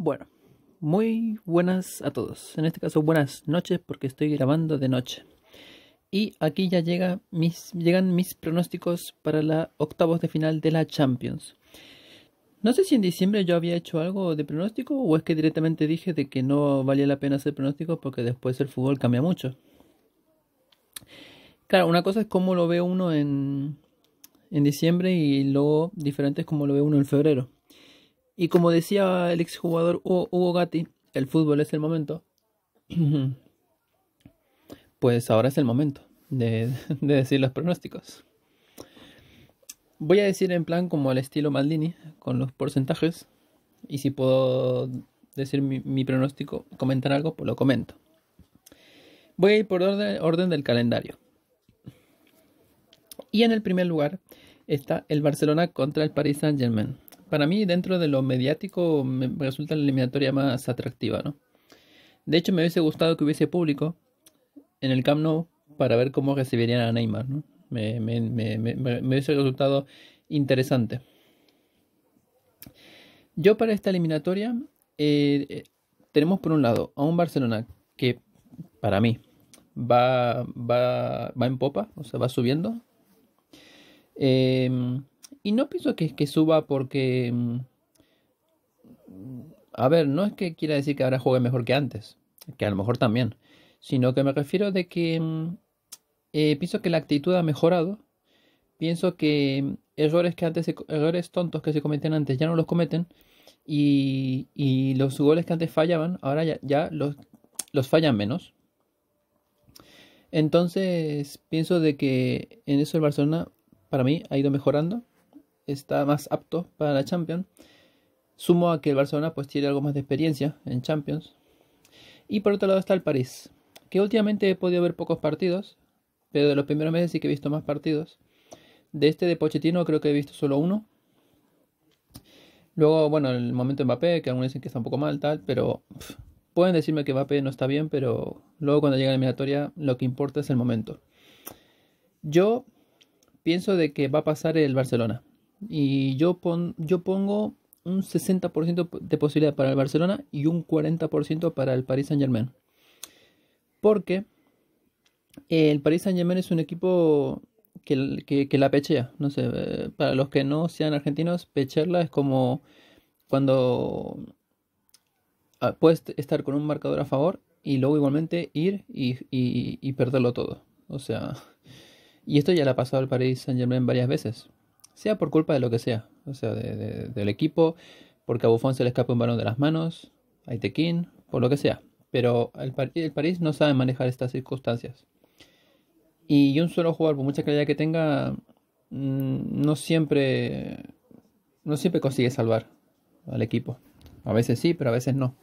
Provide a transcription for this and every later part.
Bueno, muy buenas a todos. En este caso, buenas noches porque estoy grabando de noche. Y aquí ya llega mis, llegan mis pronósticos para la octavos de final de la Champions. No sé si en diciembre yo había hecho algo de pronóstico o es que directamente dije de que no valía la pena hacer pronósticos porque después el fútbol cambia mucho. Claro, una cosa es cómo lo ve uno en, en diciembre y luego diferente es cómo lo ve uno en febrero. Y como decía el exjugador Hugo, Gatti, el fútbol es el momento. Pues ahora es el momento de, decir los pronósticos. Voy a decir en plan como al estilo Maldini, con los porcentajes. Y si puedo decir mi, pronóstico, comentar algo, pues lo comento. Voy a ir por orden del calendario. Y en el primer lugar está el Barcelona contra el Paris Saint Germain para mí, dentro de lo mediático, me resulta la eliminatoria más atractiva, ¿no? De hecho, me hubiese gustado que hubiese público en el Camp Nou para ver cómo recibirían a Neymar, ¿no? Me, me, hubiese resultado interesante. Yo para esta eliminatoria eh, eh, tenemos por un lado a un Barcelona que para mí va, va, va en popa, o sea, va subiendo. Eh, y no pienso que, que suba porque... Mm, a ver, no es que quiera decir que ahora juegue mejor que antes, que a lo mejor también, sino que me refiero de que mm, eh, pienso que la actitud ha mejorado, pienso que mm, errores que antes errores tontos que se cometían antes ya no los cometen y, los goles que antes fallaban ahora ya, ya los, los, fallan menos. Entonces pienso de que en eso el Barcelona para mí ha ido mejorando está más apto para la Champions. Sumo a que el Barcelona pues tiene algo más de experiencia en Champions. Y por otro lado está el París, que últimamente he podido ver pocos partidos, pero de los primeros meses sí que he visto más partidos. De este de Pochettino creo que he visto solo uno. Luego, bueno, el momento de Mbappé, que algunos dicen que está un poco mal, tal, pero pueden decirme que Mbappé no está bien, pero luego cuando llega la eliminatoria lo que importa es el momento. Yo pienso de que va a pasar el Barcelona. Y yo, yo pongo un 60% de posibilidad para el Barcelona y un 40% para el Paris Saint Germain. Porque el Paris Saint Germain es un equipo que, la pechea. No eh, para los que no sean argentinos, pechearla es como cuando ah, puedes estar con un marcador a favor y luego igualmente ir y, perderlo todo. O sea, y esto ya le ha pasado al Paris Saint Germain varias veces sea por culpa de lo que sea, o sea, del equipo, porque a Buffon se le escapa un balón de las manos, a Itequín, por lo que sea. Pero el, el París no sabe manejar estas circunstancias. Y un solo jugador, por mucha calidad que tenga, mm, no siempre, no siempre consigue salvar al equipo. A veces sí, pero a veces no.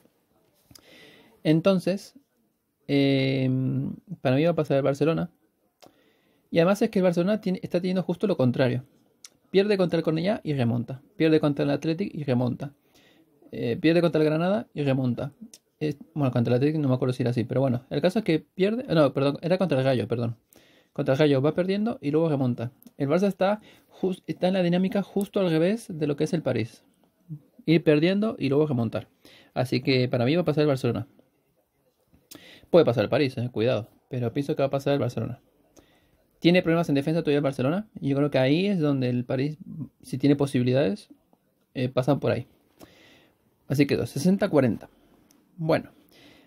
Entonces, em, para mí va a pasar el Barcelona. Y además es que el Barcelona está teniendo justo lo contrario. Pierde contra el Cornellá y remonta. Pierde contra el Athletic y remonta. Eh, pierde contra el Granada y remonta. bueno, contra el Athletic no me acuerdo si era así, pero bueno. El caso es que pierde. No, perdón, era contra el Gallo, perdón. Contra el Gallo va perdiendo y luego remonta. El Barça está, en la dinámica justo al revés de lo que es el París. Ir perdiendo y luego remontar. Así que para mí va a pasar el Barcelona. Puede pasar el París, eh, cuidado. Pero pienso que va a pasar el Barcelona tiene problemas en defensa todavía el Barcelona. Y yo creo que ahí es donde el París, si tiene posibilidades, eh, pasan por ahí. Así que 60-40. Bueno,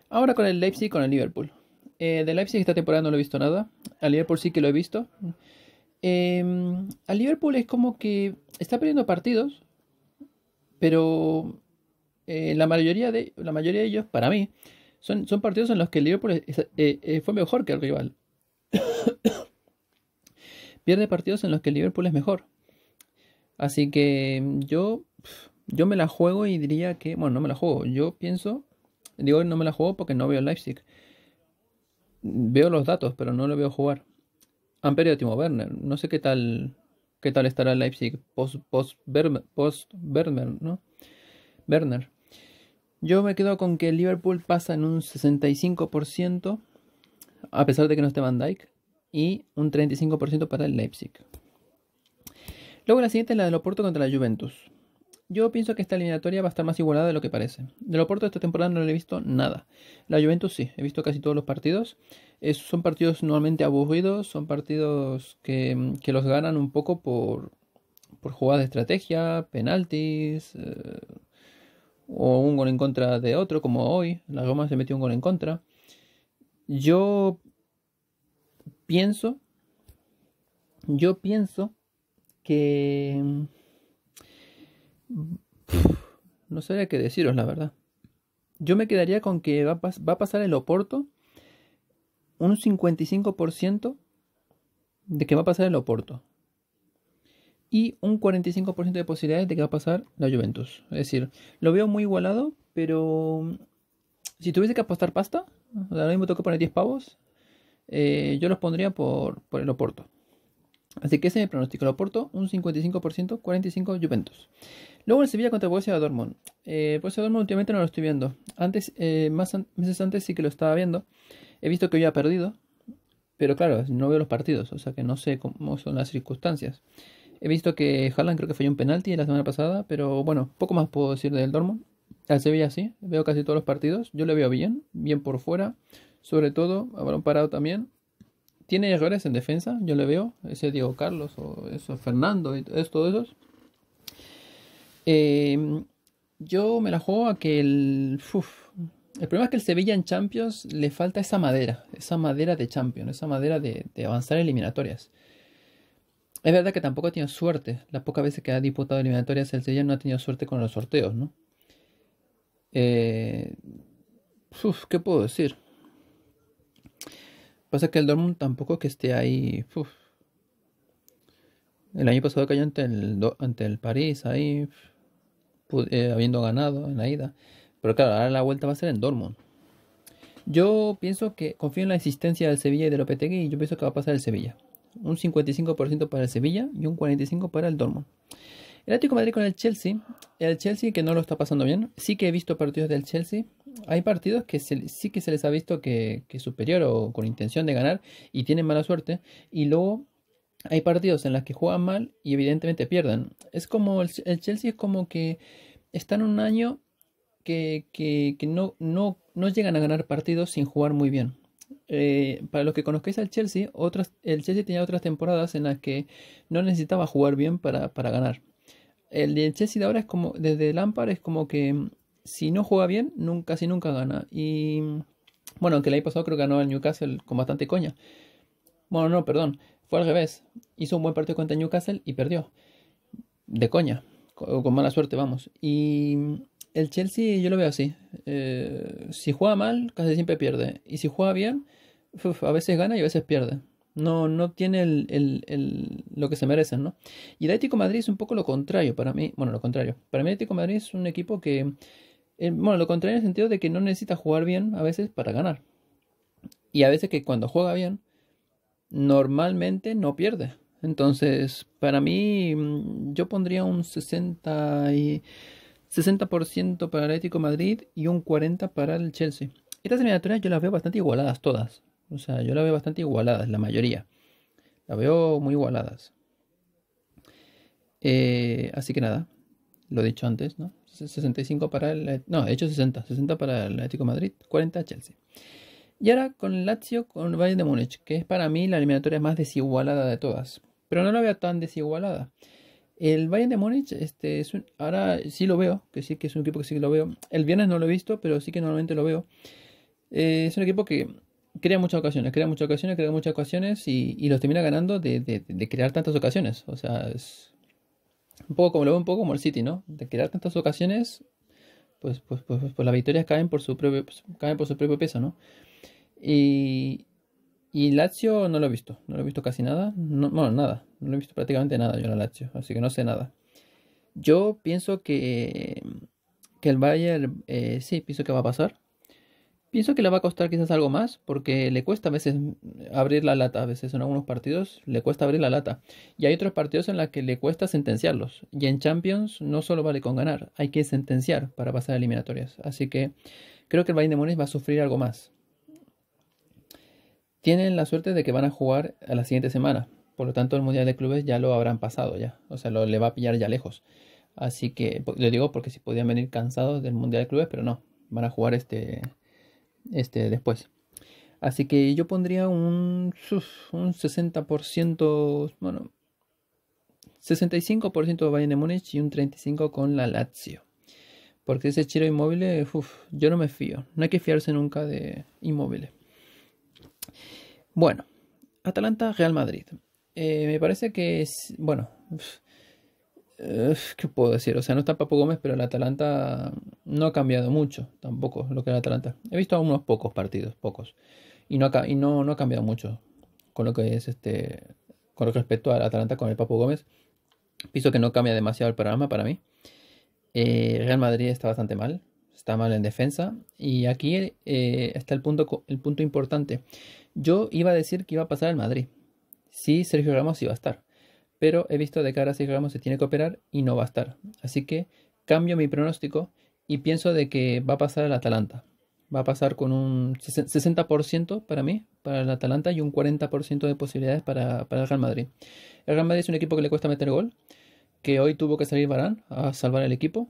ahora con el Leipzig con el Liverpool. Eh, de Leipzig esta temporada no lo he visto nada. Al Liverpool sí que lo he visto. Em, al Liverpool es como que está perdiendo partidos, pero eh, la, mayoría de, la mayoría de ellos, para mí, son, partidos en los que el Liverpool eh, fue mejor que el rival pierde partidos en los que el Liverpool es mejor. Así que mm, yo, yo me la juego y diría que, bueno, no me la juego, yo pienso, digo no me la juego porque no veo Leipzig. Veo los datos, pero no lo veo jugar. Amperio Timo Werner, no sé qué tal qué tal estará Leipzig post, post, post ¿no? Werner. Yo me quedo con que Liverpool pasa en un 65%, a pesar de que no esté Van Dyke y un 35% para el Leipzig. Luego la siguiente es la del Oporto contra la Juventus. Yo pienso que esta eliminatoria va a estar más igualada de lo que parece. Del Oporto esta temporada no le he visto nada. La Juventus sí, he visto casi todos los partidos. son partidos normalmente aburridos, son partidos que, los ganan un poco por, por jugadas de estrategia, penaltis eh, o un gol en contra de otro, como hoy. La Roma se metió un gol en contra. Yo pienso, yo pienso que... no sabría qué deciros, la verdad. Yo me quedaría con que va a, va a pasar el Oporto un 55% de que va a pasar el Oporto y un 45% de posibilidades de que va a pasar la Juventus. Es decir, lo veo muy igualado, pero si tuviese que apostar pasta, ahora mismo tengo que poner 10 pavos, eh, yo los pondría por, por el Oporto. Así que ese es mi pronóstico. El Oporto, un 55%, 45% Juventus. Luego el Sevilla contra Borussia Dortmund. Eh, Borussia Dortmund últimamente no lo estoy viendo. Antes, eh, más meses antes sí que lo estaba viendo. He visto que hoy ha perdido. Pero claro, no veo los partidos. O sea que no sé cómo son las circunstancias. He visto que Haaland creo que falló un penalti la semana pasada. Pero bueno, poco más puedo decir del Dortmund. Al Sevilla sí. Veo casi todos los partidos. Yo le veo bien. Bien por fuera sobre todo, habrán parado también. Tiene errores en defensa, yo le veo, ese Diego Carlos o eso, Fernando, y es, todo eso. Em, yo me la juego a que el. el problema es que el Sevilla en Champions le falta esa madera, esa madera de Champions, esa madera de, avanzar eliminatorias. Es verdad que tampoco ha tenido suerte. Las pocas veces que ha disputado eliminatorias el Sevilla no ha tenido suerte con los sorteos, ¿no? Eh, ¿Qué puedo decir? Pasa que el Dortmund tampoco que esté ahí. El año pasado cayó ante el, ante el París, ahí, eh, habiendo ganado en la ida. Pero claro, ahora la vuelta va a ser en Dortmund. Yo pienso que confío en la existencia del Sevilla y del Lopetegui y yo pienso que va a pasar el Sevilla. Un 55% para el Sevilla y un 45% para el Dortmund. El Atlético Madrid con el Chelsea. El Chelsea que no lo está pasando bien. Sí que he visto partidos del Chelsea hay partidos que sí que se les ha visto que, superior o con intención de ganar y tienen mala suerte. Y luego hay partidos en los que juegan mal y evidentemente pierden Es como el, Chelsea es como que está en un año que, no, no, llegan a ganar partidos sin jugar muy bien. Eh, para los que conozcáis al Chelsea, otras, el Chelsea tenía otras temporadas en las que no necesitaba jugar bien para, ganar. El, del Chelsea de ahora es como, desde Lampard es como que si no juega bien, casi nunca gana. Y bueno, aunque el año pasado creo que ganó al Newcastle con bastante coña. Bueno, no, perdón, fue al revés. Hizo un buen partido contra Newcastle y perdió. De coña, con mala suerte, vamos. Y el Chelsea yo lo veo así. Eh, si juega mal, casi siempre pierde. Y si juega bien, a veces gana y a veces pierde. No, no tiene el, lo que se merecen, ¿no? Y el Atlético Madrid es un poco lo contrario para mí. Bueno, lo contrario. Para mí el Atlético Madrid es un equipo que bueno, lo contrario en el sentido de que no necesita jugar bien a veces para ganar. Y a veces que cuando juega bien, normalmente no pierde. Entonces, para mí, mm, yo pondría un 60 y 60% para el Atlético Madrid y un 40% para el Chelsea. Estas eliminatorias yo las veo bastante igualadas todas. O sea, yo las veo bastante igualadas, la mayoría. Las veo muy igualadas. Eh, así que nada, lo he dicho antes, ¿no? 65 para el. No, de hecho 60. 60 para el Atlético Madrid, 40 Chelsea. Y ahora con Lazio con el Bayern de Múnich, que es para mí la eliminatoria más desigualada de todas. Pero no la veo tan desigualada. El Bayern de Múnich, este, es ahora sí lo veo, que sí que es un equipo que sí que lo veo. El viernes no lo he visto, pero sí que normalmente lo veo. Eh, es un equipo que crea muchas ocasiones, crea muchas ocasiones, crea muchas ocasiones y, los termina ganando de, de crear tantas ocasiones. O sea, es, un poco como lo veo un poco como el City, ¿no? De crear tantas ocasiones, pues, pues, pues, pues, las victorias caen por su propio, caen por su propio peso, ¿no? Y, y Lazio no lo he visto, no lo he visto casi nada, no, bueno, nada, no lo he visto prácticamente nada yo en la Lazio, así que no sé nada. Yo pienso que, que el Bayern, sí, pienso que va a pasar, Pienso que le va a costar quizás algo más, porque le cuesta a veces abrir la lata, a veces en algunos partidos le cuesta abrir la lata. Y hay otros partidos en los que le cuesta sentenciarlos. Y en Champions no solo vale con ganar, hay que sentenciar para pasar a eliminatorias. Así que creo que el Bayern de Múnich va a sufrir algo más. Tienen la suerte de que van a jugar a la siguiente semana. Por lo tanto, el Mundial de Clubes ya lo habrán pasado ya. O sea, lo, le va a pillar ya lejos. Así que, lo digo porque si podían venir cansados del Mundial de Clubes, pero no. Van a jugar este este, después. Así que yo pondría un, un 60%, bueno, 65% Bayern de Múnich y un 35% con la Lazio. Porque ese Chiro Inmóvil, yo no me fío. No hay que fiarse nunca de inmóviles. Bueno, Atalanta-Real Madrid. Eh, me parece que es, bueno, ¿Qué puedo decir? O sea, no está Papo Gómez, pero el Atalanta no ha cambiado mucho tampoco lo que era Atalanta. He visto unos pocos partidos, pocos. Y no ha, cambiado mucho con lo que es este. Con respecto al Atalanta con el Papo Gómez. Pienso que no cambia demasiado el programa para mí. Eh, Real Madrid está bastante mal. Está mal en defensa. Y aquí eh, está el punto, el punto importante. Yo iba a decir que iba a pasar el Madrid. si Sergio Ramos iba a estar pero he visto de cara a Gramos se tiene que operar y no va a estar. Así que cambio mi pronóstico y pienso de que va a pasar el Atalanta. Va a pasar con un 60% para mí, para el Atalanta, y un 40% de posibilidades para, el Real Madrid. El Real Madrid es un equipo que le cuesta meter gol, que hoy tuvo que salir Barán a salvar el equipo.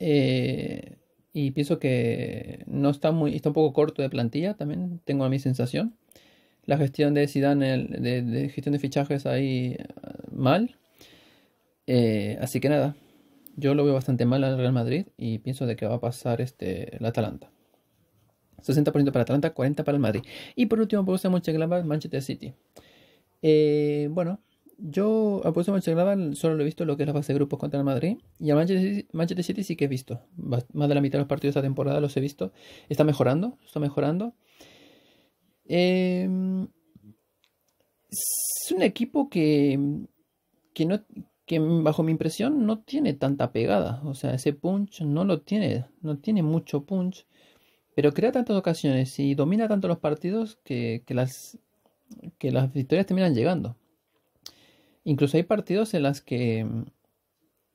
Eh, y pienso que no está muy, está un poco corto de plantilla también, tengo a mi sensación la gestión de Zidane, de, gestión de fichajes ahí eh, mal. Eh, así que nada, yo lo veo bastante mal al Real Madrid y pienso de que va a pasar este, el Atalanta. 60% para Atalanta, 40% para el Madrid. Y por último, eso a Mönchengladbach, Manchester City. Eh, bueno, yo apuesto a Mönchengladbach, solo lo he visto lo que es la fase de grupos contra el Madrid. Y a Manchester City, Manchester City sí que he visto. Más de la mitad de los partidos de esta temporada los he visto. Está mejorando, está mejorando. Em, es un equipo que, no, bajo mi impresión no tiene tanta pegada. O sea, ese punch no lo tiene, no tiene mucho punch. Pero crea tantas ocasiones y domina tanto los partidos que, las, que las victorias terminan llegando. Incluso hay partidos en las que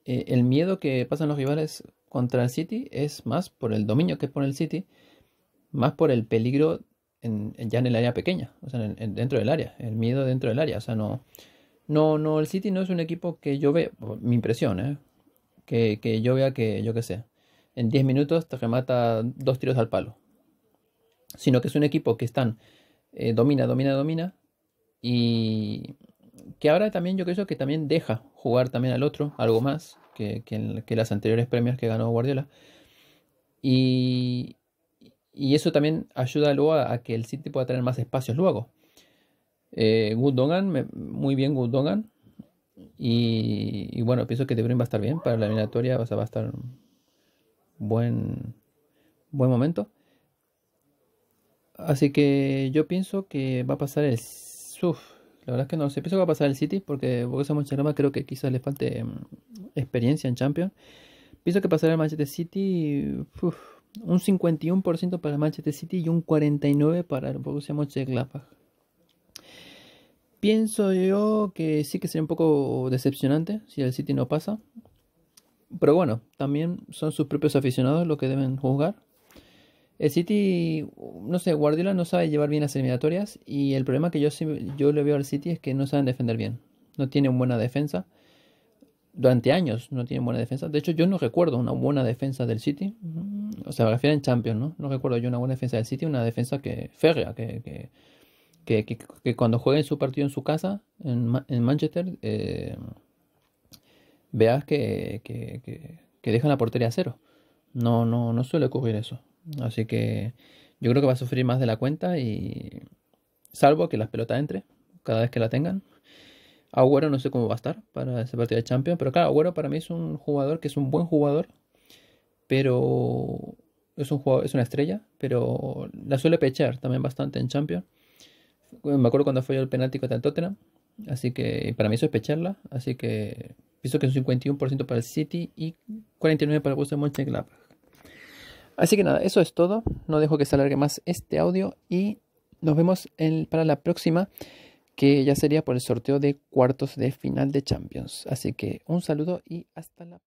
eh, el miedo que pasan los rivales contra el City es más por el dominio que por el City, más por el peligro en, ya en el área pequeña, o sea, dentro del área, el miedo dentro del área. O sea, no, no, no, el City no es un equipo que yo ve mi impresión, ¿eh? que, que yo vea que, yo qué sé, en 10 minutos te remata dos tiros al palo. Sino que es un equipo que están, eh, domina, domina, domina, y que ahora también yo creo que también deja jugar también al otro, algo más que, que, que las anteriores premios que ganó Guardiola. Y, y eso también ayuda luego a, que el City pueda tener más espacios luego. Eh, Gundogan, muy bien Gundogan. Y, y, bueno, pienso que De Bruyne va a estar bien para la eliminatoria, o va a estar buen, buen momento. Así que yo pienso que va a pasar el... Uf, la verdad es que no sé, pienso que va a pasar el City porque somos Mönchengladbach creo que quizás le falte mm, experiencia en Champions. Pienso que pasará el Manchester City un 51% para Manchester City y un 49% para el Borussia Mönchengladbach. Pienso yo que sí que sería un poco decepcionante si el City no pasa. Pero bueno, también son sus propios aficionados los que deben juzgar. El City, no sé, Guardiola no sabe llevar bien las eliminatorias y el problema que yo, yo le veo al City es que no saben defender bien. No tienen buena defensa durante años no tienen buena defensa. De hecho, yo no recuerdo una buena defensa del City. O sea, me refiero en Champions, ¿no? No recuerdo yo una buena defensa del City, una defensa que férrea, que, que, que, que, cuando juegue su partido en su casa, en, Manchester, eh, veas que, que, dejan la portería a cero. No, no, no suele ocurrir eso. Así que yo creo que va a sufrir más de la cuenta y salvo que las pelotas entre cada vez que la tengan Agüero no sé cómo va a estar para ese partido de Champions, pero claro, Agüero para mí es un jugador que es un buen jugador, pero es un jugador, es una estrella, pero la suele pechar también bastante en Champions. Me acuerdo cuando fue el penalti contra el Tottenham, así que para mí eso es pecharla, así que pienso que es un 51% para el City y 49 para el Borussia Mönchengladbach. Así que nada, eso es todo. No dejo que se alargue más este audio y nos vemos para la próxima que ya sería por el sorteo de cuartos de final de Champions. Así que un saludo y hasta la próxima.